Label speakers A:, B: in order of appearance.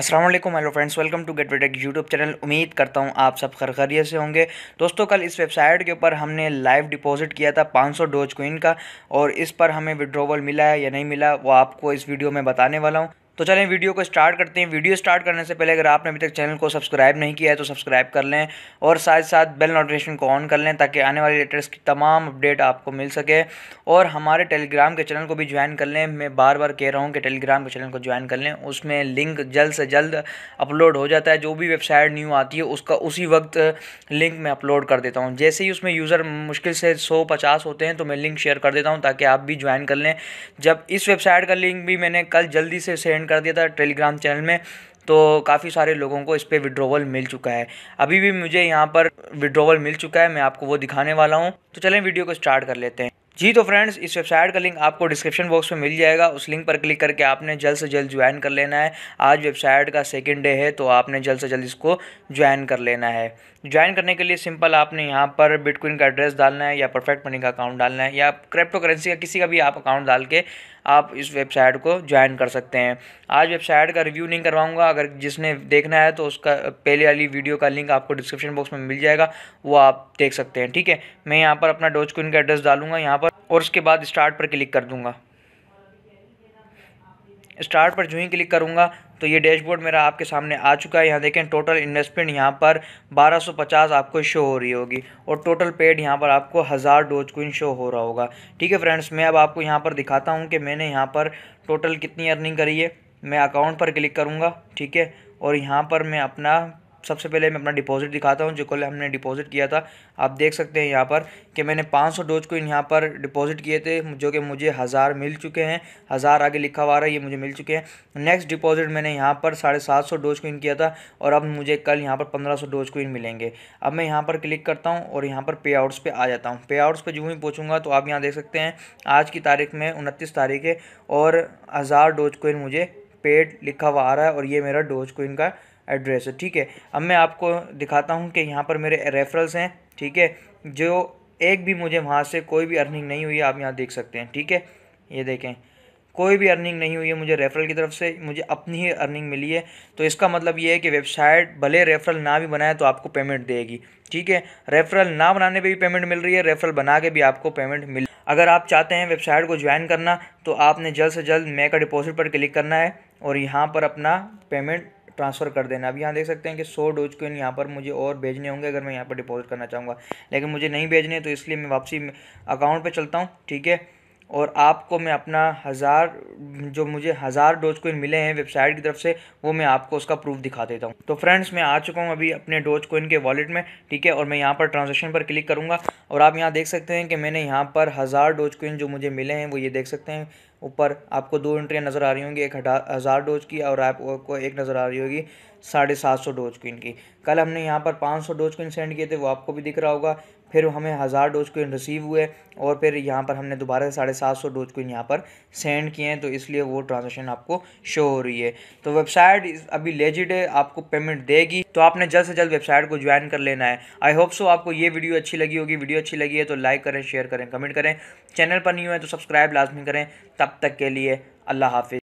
A: Aslam hello friends welcome to गेट वेटेक YouTube channel उम्मीद करता हूँ आप सब खरखरिए से होंगे दोस्तों कल इस वेबसाइट के ऊपर हमने लाइव डिपॉजिट किया था 500 सौ डोज कोइन का और इस पर हमें विड्रोवल मिला है या नहीं मिला वो आपको इस वीडियो में बताने वाला हूँ तो चलें वीडियो को स्टार्ट करते हैं वीडियो स्टार्ट करने से पहले अगर आपने अभी तक चैनल को सब्सक्राइब नहीं किया है तो सब्सक्राइब कर लें और साथ साथ बेल नोटिफिकेशन को ऑन कर लें ताकि आने वाले लेटेस्ट की तमाम अपडेट आपको मिल सके और हमारे टेलीग्राम के चैनल को भी ज्वाइन कर लें मैं बार बार कह रहा हूँ कि टेलीग्राम के चैनल को ज्वाइन कर लें उसमें लिंक जल्द से जल्द अपलोड हो जाता है जो भी वेबसाइट न्यू आती है उसका उसी वक्त लिंक मैं अपलोड कर देता हूँ जैसे ही उसमें यूज़र मुश्किल से सौ पचास होते हैं तो मैं लिंक शेयर कर देता हूँ ताकि आप भी ज्वाइन कर लें जब इस वेबसाइट का लिंक भी मैंने कल जल्दी से सेंड ज्वाइन कर दिया था टेलीग्राम चैनल में तो काफ़ी सारे लोगों को इस पर विड्रोवल मिल चुका है अभी भी मुझे यहाँ पर विड्रोवल मिल चुका है मैं आपको वो दिखाने वाला हूँ तो चलें वीडियो को स्टार्ट कर लेते हैं जी तो फ्रेंड्स इस वेबसाइट का लिंक आपको डिस्क्रिप्शन बॉक्स में मिल जाएगा उस लिंक पर क्लिक करके आपने जल्द से जल्द ज्वाइन कर लेना है आज वेबसाइट का सेकेंड डे है तो आपने जल्द से जल्द इसको ज्वाइन कर लेना है ज्वाइन करने के लिए सिंपल आपने यहाँ पर बिटकॉइन का एड्रेस डालना है या परफेक्ट मनी का अकाउंट डालना है या क्रिप्टो करेंसी का किसी का भी आप अकाउंट डाल के आप इस वेबसाइट को ज्वाइन कर सकते हैं आज वेबसाइट का रिव्यू नहीं करवाऊँगा अगर जिसने देखना है तो उसका पहले वाली वीडियो का लिंक आपको डिस्क्रिप्शन बॉक्स में मिल जाएगा वो आप देख सकते हैं ठीक है मैं यहाँ पर अपना डोज का एड्रेस डालूंगा यहाँ पर और उसके बाद स्टार्ट पर क्लिक कर दूंगा स्टार्ट पर जो ही क्लिक करूँगा तो ये डैशबोर्ड मेरा आपके सामने आ चुका है यहाँ देखें टोटल इन्वेस्टमेंट यहाँ पर 1250 आपको शो हो रही होगी और टोटल पेड यहाँ पर आपको हज़ार डोज कोइन शो हो रहा होगा ठीक है फ्रेंड्स मैं अब आपको यहाँ पर दिखाता हूँ कि मैंने यहाँ पर टोटल कितनी अर्निंग करी है मैं अकाउंट पर क्लिक करूँगा ठीक है और यहाँ पर मैं अपना सबसे पहले मैं अपना डिपॉजिट दिखाता हूँ जो कल हमने डिपॉजिट किया था आप देख सकते हैं यहाँ पर कि मैंने 500 डोज को यहाँ पर डिपॉजिट किए थे जो कि मुझे हज़ार मिल चुके हैं हज़ार आगे लिखा हुआ रहा है ये मुझे मिल चुके हैं नेक्स्ट डिपॉजिट मैंने यहाँ पर साढ़े सात सौ डोज इन किया था और अब मुझे कल यहाँ पर पंद्रह सौ डोज इन मिलेंगे अब मैं यहाँ पर क्लिक करता हूँ और यहाँ पर पे आउट्स पर आ जाता हूँ पे आउट्स पर जो ही पूछूंगा तो आप यहाँ देख सकते हैं आज की तारीख में उनतीस तारीख है और हज़ार डोज कोइन मुझे पेड लिखा हुआ आ रहा है और ये मेरा डोज कोइन का एड्रेस है ठीक है अब मैं आपको दिखाता हूँ कि यहाँ पर मेरे रेफरल्स हैं ठीक है जो एक भी मुझे वहाँ से कोई भी अर्निंग नहीं हुई आप यहाँ देख सकते हैं ठीक है ये देखें कोई भी अर्निंग नहीं हुई है मुझे रेफरल की तरफ से मुझे अपनी ही अर्निंग मिली है तो इसका मतलब ये है कि वेबसाइट भले रेफरल ना भी बनाए तो आपको पेमेंट देगी ठीक है रेफरल ना बनाने पे भी पेमेंट मिल रही है रेफरल बना के भी आपको पेमेंट मिल अगर आप चाहते हैं वेबसाइट को ज्वाइन करना तो आपने जल्द से जल्द मेका डिपॉजिट पर क्लिक करना है और यहाँ पर अपना पेमेंट ट्रांसफ़र कर देना अब यहाँ देख सकते हैं कि सौ डोज कोइन यहाँ पर मुझे और भेजने होंगे अगर मैं यहाँ पर डिपॉजिट करना चाहूँगा लेकिन मुझे नहीं भेजने तो इसलिए मैं वापसी अकाउंट पर चलता हूँ ठीक है और आपको मैं अपना हज़ार जो मुझे हज़ार डोज कोइन मिले हैं वेबसाइट की तरफ से वो मैं आपको उसका प्रूफ दिखा देता हूँ तो फ्रेंड्स मैं आ चुका हूँ अभी अपने डोज कोइन के वॉलेट में ठीक है और मैं यहाँ पर ट्रांजेक्शन पर क्लिक करूँगा और आप यहाँ देख सकते हैं कि मैंने यहाँ पर हज़ार डोज कोइन जो मुझे मिले हैं वो ये देख सकते हैं ऊपर आपको दो एंट्रियाँ नज़र आ रही होंगी एक हज़ार डोज की और आपको एक नज़र आ रही होगी साढ़े सात सौ डोज क्विन की कल हमने यहाँ पर पाँच सौ डोज क्विन सेंड किए थे वो आपको भी दिख रहा होगा फिर हमें हज़ार डोज कोइन रिसीव हुए और फिर यहाँ पर हमने दोबारा साढ़े सात सौ डोज को यहाँ पर सेंड किए हैं तो इसलिए वो ट्रांजेक्शन आपको शो हो रही है तो वेबसाइट अभी लेजिड है आपको पेमेंट देगी तो आपने जल्द से जल्द वेबसाइट को ज्वाइन कर लेना है आई होप सो आपको ये वीडियो अच्छी लगी होगी वीडियो अच्छी लगी है तो लाइक करें शेयर करें कमेंट करें चैनल पर नहीं हुए तो सब्सक्राइब लाजमी करें तब तक के लिए अल्लाह हाफिज़